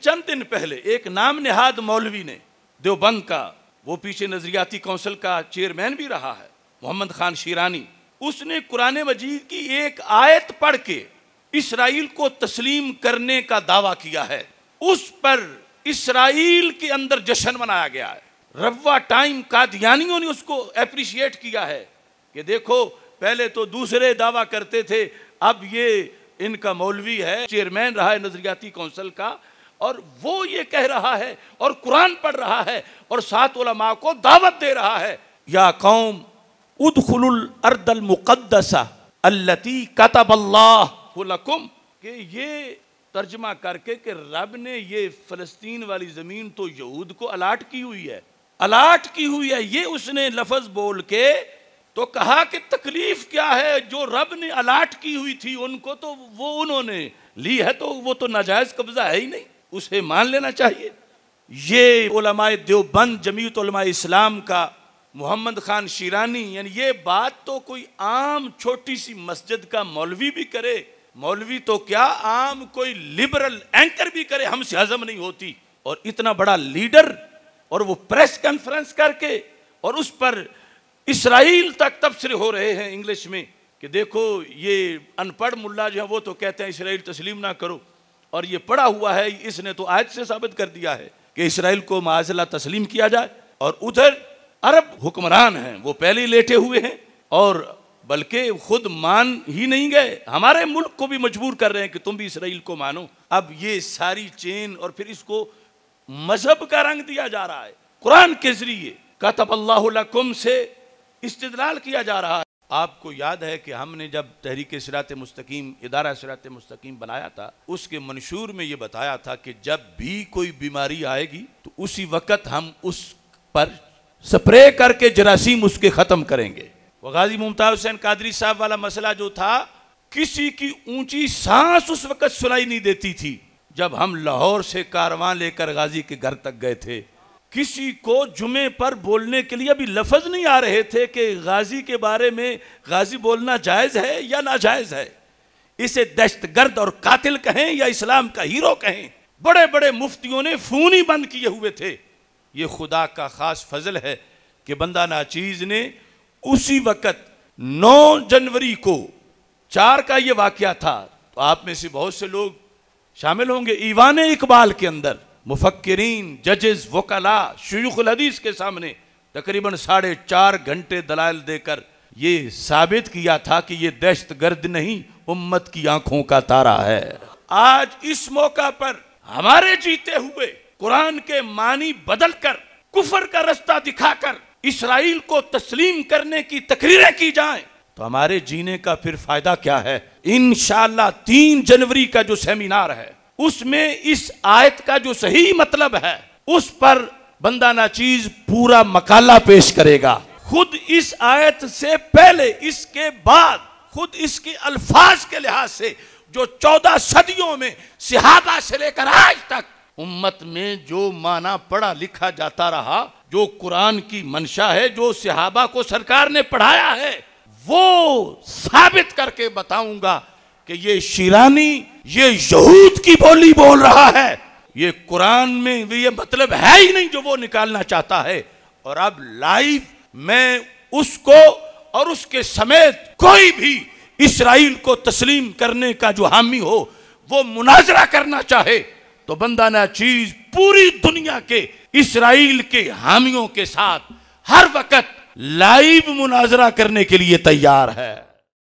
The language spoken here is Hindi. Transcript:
चंद दिन पहले एक नाम निहाद मौलवी ने देवबंग का वो पीछे नजरियाती काउंसिल का चेयरमैन भी रहा है मोहम्मद खान शीरानी उसने कुरान मजीद की एक आयत पढ़ के इसराइल को तस्लीम करने का दावा किया है उस पर इसराइल के अंदर जश्न मनाया गया है रवा टाइम कादियानियों ने उसको अप्रिशिएट किया है कि देखो पहले तो दूसरे दावा करते थे अब ये इनका मौलवी है चेयरमैन रहा है नजरियाती काउंसिल का और वो ये कह रहा है और कुरान पढ़ रहा है और सात उलमा को दावत दे रहा है या कौम खुल अर्दल मुकदसा अल्लती कतब अल्लाहकुम के ये तर्जमा करके कि रब ने ये फ़लस्तीन वाली ज़मीन तो यहूद को अलाट की हुई है अलाट की हुई है ये उसने लफज बोल के तो कहा कि तकलीफ क्या है जो रब ने अलाट की हुई थी उनको तो वो उन्होंने ली है तो वो तो नाजायज़ कब्ज़ा है ही नहीं उसे मान लेना चाहिए ये ओलमाए देवबंद जमीयत इस्लाम का मोहम्मद ख़ान शीरानी यानी ये बात तो कोई आम छोटी सी मस्जिद का मौलवी भी करे मौलवी तो क्या आम कोई लिबरल एंकर भी करे हमसे हजम नहीं होती और इतना बड़ा लीडर और वो प्रेस कॉन्फ्रेंस करके और उस पर इसराइल तक तबसरे हो रहे हैं इंग्लिश में कि देखो ये अनपढ़ मुल्ला जो है वो तो कहते हैं इसराइल तस्लीम ना करो और ये पड़ा हुआ है इसने तो आज से साबित कर दिया है कि इसराइल को माजला तस्लीम किया जाए और उधर अरब हुक्मरान हैं वो पहले लेटे हुए हैं और बल्कि खुद मान ही नहीं गए हमारे मुल्क को भी मजबूर कर रहे हैं कि तुम भी इसराइल को मानो अब ये सारी चेन और फिर इसको मजहब का रंग दिया जा रहा है कुरान के जरिए कतबल्लाकुम से इस्तलाल किया जा रहा है आपको याद है कि हमने जब तहरीक सरात मस्तकीम इदारा सरात मस्तकीम बनाया था उसके मंशूर में ये बताया था कि जब भी कोई बीमारी आएगी तो उसी वक्त हम उस पर स्प्रे करके जरासीम उसके ख़त्म करेंगे वह गाजी मुमताज़ हुसैन कादरी साहब वाला मसला जो था किसी की ऊंची सांस उस वक्त सुनाई नहीं देती थी जब हम लाहौर से कारवां लेकर गाजी के घर तक गए थे किसी को जुमे पर बोलने के लिए अभी लफज नहीं आ रहे थे कि गाजी के बारे में गाजी बोलना जायज़ है या नाजायज़ है इसे दहशतगर्द और कातिल कहें या इस्लाम का हीरो कहें बड़े बड़े मुफ्तियों ने फ़ोन ही बंद किए हुए थे ये खुदा का ख़ास फजल है कि बंदा नाचीज़ ने उसी वक़्त 9 जनवरी को चार का ये वाक्य था तो आप में से बहुत से लोग शामिल होंगे ईवान इकबाल के अंदर मुफक्रीन जजेस वकला शयूल हदीस के सामने तकरीबन साढ़े चार घंटे दलाल देकर ये साबित किया था कि ये दहशत गर्द नहीं उम्मत की आंखों का तारा है आज इस मौका पर हमारे जीते हुए कुरान के मानी बदल कर कुफर का रास्ता दिखाकर इसराइल को तस्लीम करने की तकरीरें की जाएं तो हमारे जीने का फिर फायदा क्या है इन तीन जनवरी का जो सेमिनार है उसमें इस आयत का जो सही मतलब है उस पर बंदा नाचीज पूरा मकाला पेश करेगा खुद इस आयत से पहले इसके बाद खुद इसके अल्फाज के लिहाज से जो चौदह सदियों में सिहाबा से लेकर आज तक उम्मत में जो माना पढ़ा लिखा जाता रहा जो कुरान की मंशा है जो सिहाबा को सरकार ने पढ़ाया है वो साबित करके बताऊंगा कि ये शीलानी ये यहूद की बोली बोल रहा है ये कुरान में भी ये मतलब है ही नहीं जो वो निकालना चाहता है और अब लाइव मैं उसको और उसके समेत कोई भी इसराइल को तस्लीम करने का जो हामी हो वो मुनाजरा करना चाहे तो बंदा ना चीज पूरी दुनिया के इसराइल के हामियों के साथ हर वक्त लाइव मुनाजरा करने के लिए तैयार है